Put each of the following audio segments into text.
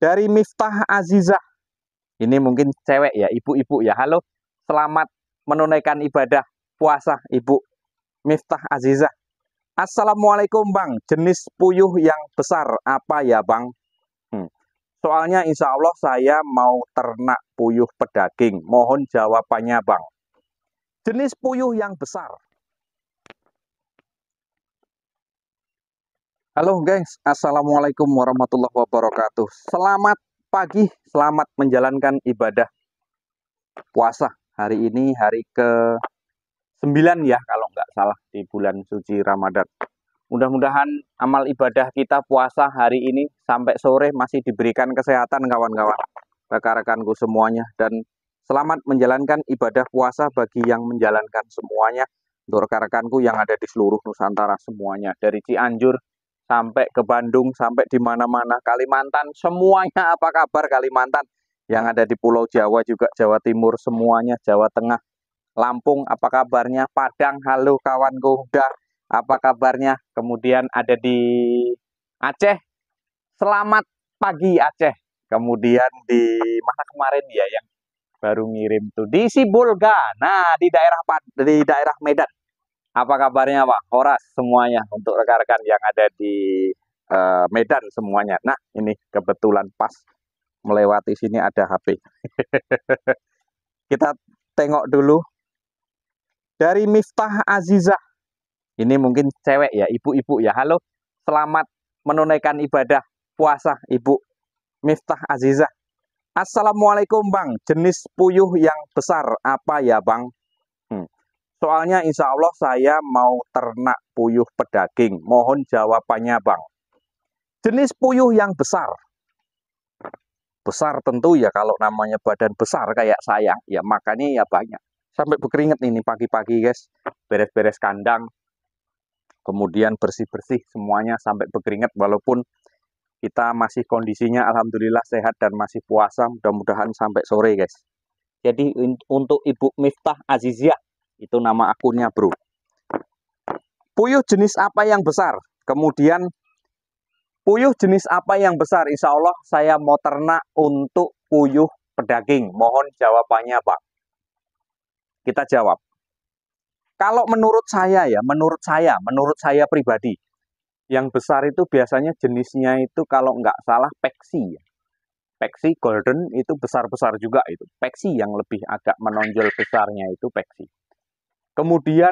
dari Miftah Azizah. Ini mungkin cewek ya, ibu-ibu ya. Halo, selamat menunaikan ibadah puasa, Ibu Miftah Azizah. Assalamualaikum Bang, jenis puyuh yang besar apa ya Bang? Hmm. Soalnya insya Allah saya mau ternak puyuh pedaging, mohon jawabannya Bang. Jenis puyuh yang besar Halo guys, Assalamualaikum warahmatullahi wabarakatuh Selamat pagi, selamat menjalankan ibadah puasa Hari ini hari ke 9 ya kalau nggak salah di bulan suci Ramadan Mudah-mudahan amal ibadah kita puasa hari ini sampai sore masih diberikan kesehatan kawan-kawan Rekan-rekanku semuanya Dan selamat menjalankan ibadah puasa bagi yang menjalankan semuanya Untuk rekan-rekanku yang ada di seluruh Nusantara semuanya Dari Cianjur sampai ke Bandung, sampai di mana-mana, Kalimantan, semuanya apa kabar Kalimantan? Yang ada di Pulau Jawa juga, Jawa Timur semuanya, Jawa Tengah, Lampung apa kabarnya, Padang, halo kawan udah apa kabarnya? Kemudian ada di Aceh, selamat pagi Aceh. Kemudian di mana kemarin ya yang baru ngirim tuh di Sibolga. Nah, di daerah di daerah Medan. Apa kabarnya Pak Horas semuanya untuk rekan-rekan yang ada di uh, Medan semuanya. Nah ini kebetulan pas melewati sini ada HP. Kita tengok dulu dari Miftah Azizah. Ini mungkin cewek ya, ibu-ibu ya. Halo, selamat menunaikan ibadah puasa Ibu Miftah Azizah. Assalamualaikum Bang, jenis puyuh yang besar apa ya Bang? Soalnya insya Allah saya mau ternak puyuh pedaging. Mohon jawabannya Bang. Jenis puyuh yang besar. Besar tentu ya kalau namanya badan besar kayak saya. Ya makannya ya banyak. Sampai berkeringat ini pagi-pagi guys. Beres-beres kandang. Kemudian bersih-bersih semuanya sampai berkeringat walaupun kita masih kondisinya alhamdulillah sehat dan masih puasa mudah-mudahan sampai sore guys jadi untuk Ibu Miftah Azizia itu nama akunnya, Bro. Puyuh jenis apa yang besar? Kemudian puyuh jenis apa yang besar? Insya Allah saya mau ternak untuk puyuh pedaging. Mohon jawabannya, Pak. Kita jawab. Kalau menurut saya ya, menurut saya, menurut saya pribadi, yang besar itu biasanya jenisnya itu kalau nggak salah peksi ya. Peksi golden itu besar-besar juga itu. Peksi yang lebih agak menonjol besarnya itu peksi. Kemudian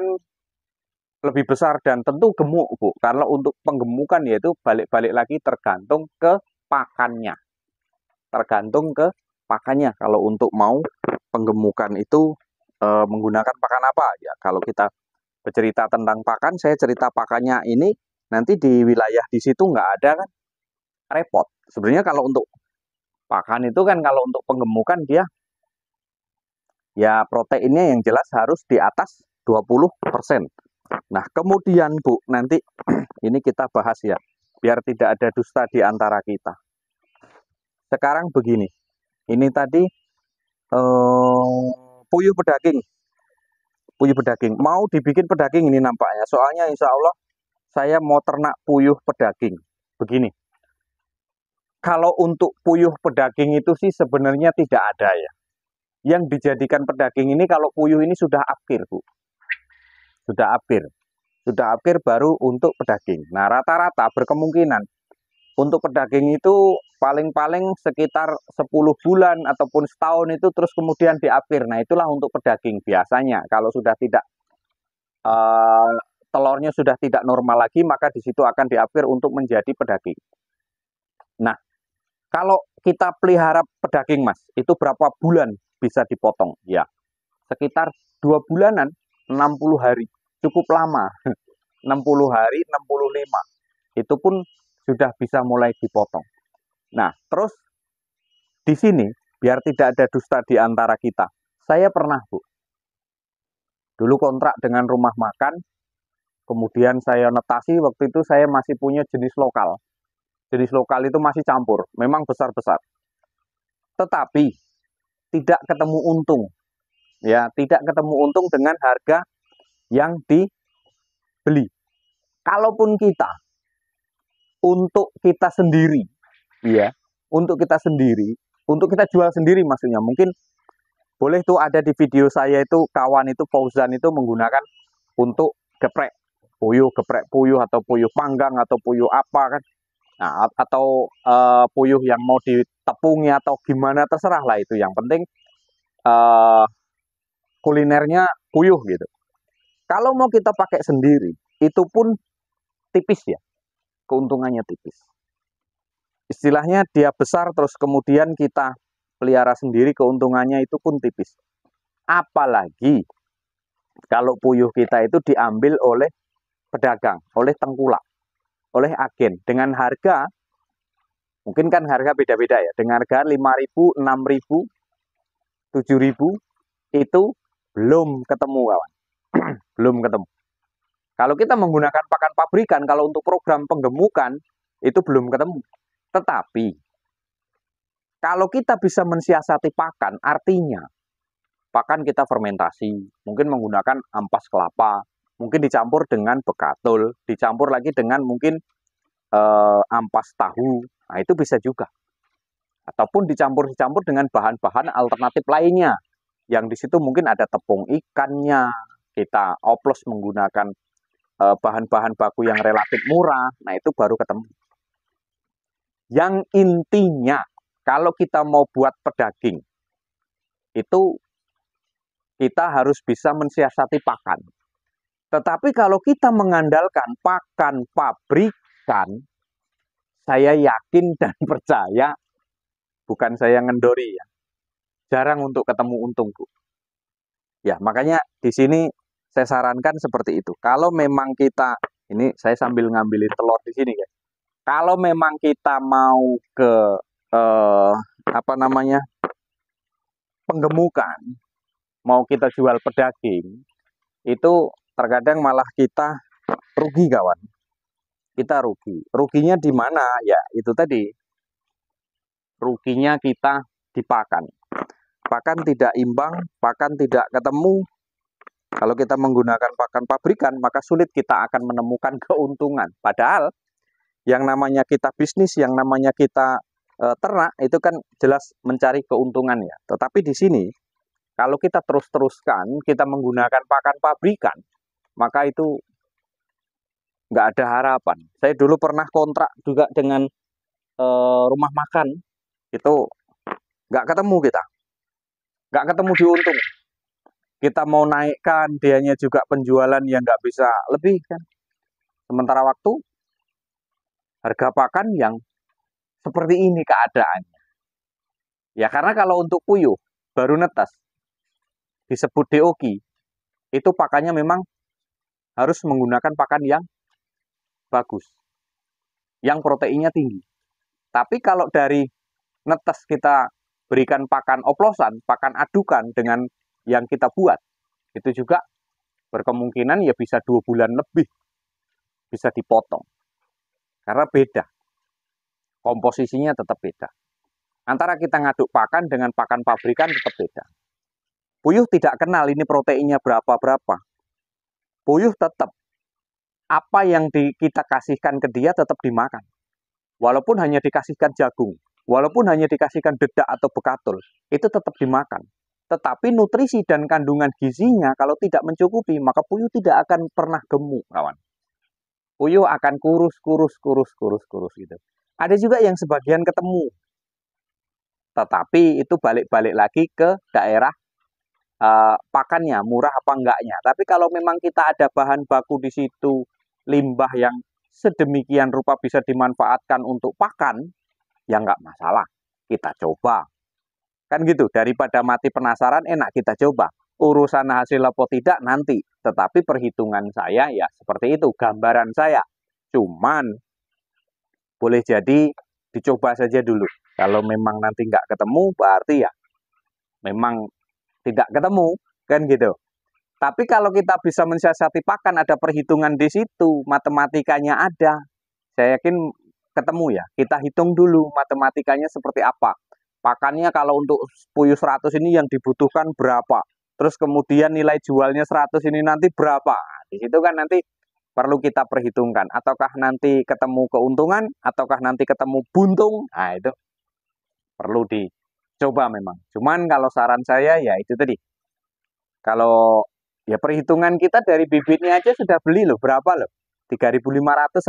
lebih besar dan tentu gemuk, Bu. Kalau untuk penggemukan yaitu balik-balik lagi tergantung ke pakannya. Tergantung ke pakannya kalau untuk mau penggemukan itu e, menggunakan pakan apa ya. Kalau kita bercerita tentang pakan, saya cerita pakannya ini nanti di wilayah di situ nggak ada kan repot. Sebenarnya kalau untuk pakan itu kan kalau untuk penggemukan dia ya proteinnya yang jelas harus di atas 20%. Nah, kemudian Bu, nanti ini kita bahas ya, biar tidak ada dusta di antara kita. Sekarang begini, ini tadi eh, puyuh pedaging, puyuh pedaging, mau dibikin pedaging ini nampaknya, soalnya insya Allah saya mau ternak puyuh pedaging, begini. Kalau untuk puyuh pedaging itu sih sebenarnya tidak ada ya. Yang dijadikan pedaging ini kalau puyuh ini sudah akhir, Bu sudah akhir Sudah akhir baru untuk pedaging. Nah, rata-rata berkemungkinan untuk pedaging itu paling-paling sekitar 10 bulan ataupun setahun itu terus kemudian diapir. Nah, itulah untuk pedaging biasanya. Kalau sudah tidak uh, telurnya sudah tidak normal lagi, maka di situ akan diapir untuk menjadi pedaging. Nah, kalau kita pelihara pedaging, Mas, itu berapa bulan bisa dipotong? Ya, sekitar dua bulanan 60 hari cukup lama 60 hari 65 itu pun sudah bisa mulai dipotong nah terus di sini biar tidak ada dusta di antara kita saya pernah bu dulu kontrak dengan rumah makan kemudian saya netasi waktu itu saya masih punya jenis lokal jenis lokal itu masih campur memang besar-besar tetapi tidak ketemu untung ya tidak ketemu untung dengan harga yang dibeli kalaupun kita untuk kita sendiri ya untuk kita sendiri untuk kita jual sendiri maksudnya mungkin boleh tuh ada di video saya itu kawan itu Fauzan itu menggunakan untuk geprek puyuh geprek puyuh atau puyuh panggang atau puyuh apa kan nah, atau uh, puyuh yang mau ditepungi atau gimana terserah lah itu yang penting uh, kulinernya puyuh gitu. Kalau mau kita pakai sendiri, itu pun tipis ya. Keuntungannya tipis. Istilahnya dia besar terus kemudian kita pelihara sendiri keuntungannya itu pun tipis. Apalagi kalau puyuh kita itu diambil oleh pedagang, oleh tengkulak, oleh agen dengan harga mungkin kan harga beda-beda ya. Dengan harga 5.000, 6.000, 7.000 itu belum ketemu kawan. Belum ketemu. Kalau kita menggunakan pakan pabrikan, kalau untuk program penggemukan, itu belum ketemu. Tetapi, kalau kita bisa mensiasati pakan, artinya pakan kita fermentasi, mungkin menggunakan ampas kelapa, mungkin dicampur dengan bekatul, dicampur lagi dengan mungkin eh, ampas tahu, nah itu bisa juga. Ataupun dicampur campur dengan bahan-bahan alternatif lainnya, yang di situ mungkin ada tepung ikannya, kita oplos menggunakan eh, bahan-bahan baku yang relatif murah, nah itu baru ketemu. Yang intinya, kalau kita mau buat pedaging, itu kita harus bisa mensiasati pakan. Tetapi kalau kita mengandalkan pakan pabrikan, saya yakin dan percaya, bukan saya ngendori ya, jarang untuk ketemu untung, Bu. Ya, makanya di sini saya sarankan seperti itu. Kalau memang kita ini saya sambil ngambil telur di sini, guys. Kalau memang kita mau ke eh, apa namanya? penggemukan, mau kita jual pedaging, itu terkadang malah kita rugi, kawan. Kita rugi. Ruginya di mana? Ya, itu tadi. Ruginya kita dipakan pakan tidak imbang, pakan tidak ketemu. Kalau kita menggunakan pakan pabrikan, maka sulit kita akan menemukan keuntungan. Padahal yang namanya kita bisnis, yang namanya kita e, ternak itu kan jelas mencari keuntungan ya. Tetapi di sini kalau kita terus-teruskan kita menggunakan pakan pabrikan, maka itu nggak ada harapan. Saya dulu pernah kontrak juga dengan e, rumah makan itu nggak ketemu kita nggak ketemu di untung kita mau naikkan dianya juga penjualan yang nggak bisa lebih kan sementara waktu harga pakan yang seperti ini keadaannya ya karena kalau untuk puyuh baru netas disebut deoki itu pakannya memang harus menggunakan pakan yang bagus yang proteinnya tinggi tapi kalau dari netes kita berikan pakan oplosan, pakan adukan dengan yang kita buat. Itu juga berkemungkinan ya bisa dua bulan lebih bisa dipotong. Karena beda. Komposisinya tetap beda. Antara kita ngaduk pakan dengan pakan pabrikan tetap beda. Puyuh tidak kenal ini proteinnya berapa-berapa. Puyuh tetap apa yang di, kita kasihkan ke dia tetap dimakan. Walaupun hanya dikasihkan jagung, walaupun hanya dikasihkan dedak atau bekatul, itu tetap dimakan. Tetapi nutrisi dan kandungan gizinya kalau tidak mencukupi, maka puyuh tidak akan pernah gemuk, kawan. Puyuh akan kurus, kurus, kurus, kurus, kurus gitu. Ada juga yang sebagian ketemu. Tetapi itu balik-balik lagi ke daerah uh, pakannya, murah apa enggaknya. Tapi kalau memang kita ada bahan baku di situ, limbah yang sedemikian rupa bisa dimanfaatkan untuk pakan, ya nggak masalah kita coba kan gitu daripada mati penasaran enak kita coba urusan hasil apa tidak nanti tetapi perhitungan saya ya seperti itu gambaran saya cuman boleh jadi dicoba saja dulu kalau memang nanti nggak ketemu berarti ya memang tidak ketemu kan gitu tapi kalau kita bisa mensiasati pakan, ada perhitungan di situ, matematikanya ada. Saya yakin ketemu ya. Kita hitung dulu matematikanya seperti apa. Pakannya kalau untuk puyuh 100 ini yang dibutuhkan berapa. Terus kemudian nilai jualnya 100 ini nanti berapa. Nah, di situ kan nanti perlu kita perhitungkan. Ataukah nanti ketemu keuntungan, ataukah nanti ketemu buntung. Nah itu perlu dicoba memang. Cuman kalau saran saya ya itu tadi. Kalau ya perhitungan kita dari bibitnya aja sudah beli loh berapa loh. 3.500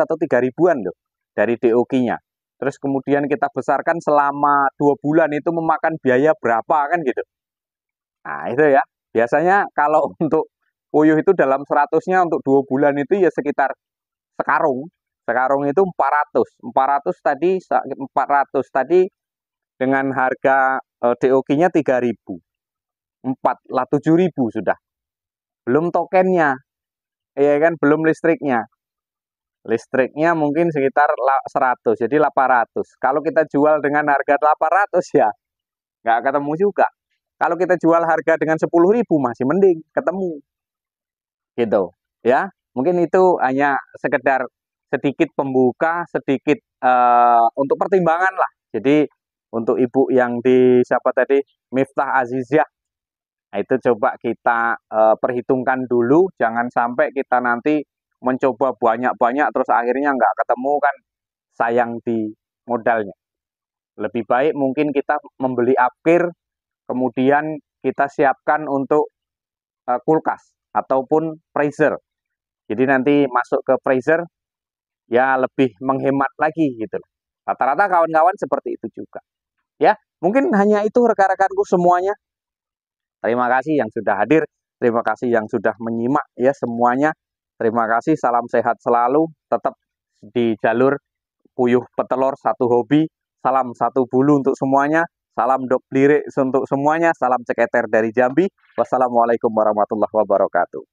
atau 3.000-an loh dari DOK-nya. Terus kemudian kita besarkan selama dua bulan itu memakan biaya berapa kan gitu. Nah itu ya, biasanya kalau untuk puyuh itu dalam seratusnya untuk dua bulan itu ya sekitar sekarung. Sekarung itu 400. 400 tadi 400 tadi dengan harga eh, DOK-nya 3000. 4 lah 7000 sudah. Belum tokennya. Iya kan, belum listriknya listriknya mungkin sekitar 100 jadi 800 kalau kita jual dengan harga 800 ya nggak ketemu juga kalau kita jual harga dengan 10.000 masih mending ketemu gitu ya mungkin itu hanya sekedar sedikit pembuka sedikit uh, untuk pertimbangan lah jadi untuk ibu yang di siapa tadi Miftah Azizah nah, itu coba kita uh, perhitungkan dulu jangan sampai kita nanti mencoba banyak-banyak terus akhirnya nggak ketemu kan sayang di modalnya. Lebih baik mungkin kita membeli akhir kemudian kita siapkan untuk uh, kulkas ataupun freezer. Jadi nanti masuk ke freezer ya lebih menghemat lagi gitu Rata-rata kawan-kawan seperti itu juga. Ya, mungkin hanya itu rekan-rekanku semuanya. Terima kasih yang sudah hadir, terima kasih yang sudah menyimak ya semuanya. Terima kasih, salam sehat selalu, tetap di jalur puyuh petelur satu hobi, salam satu bulu untuk semuanya, salam dok lirik untuk semuanya, salam ceketer dari Jambi, wassalamualaikum warahmatullahi wabarakatuh.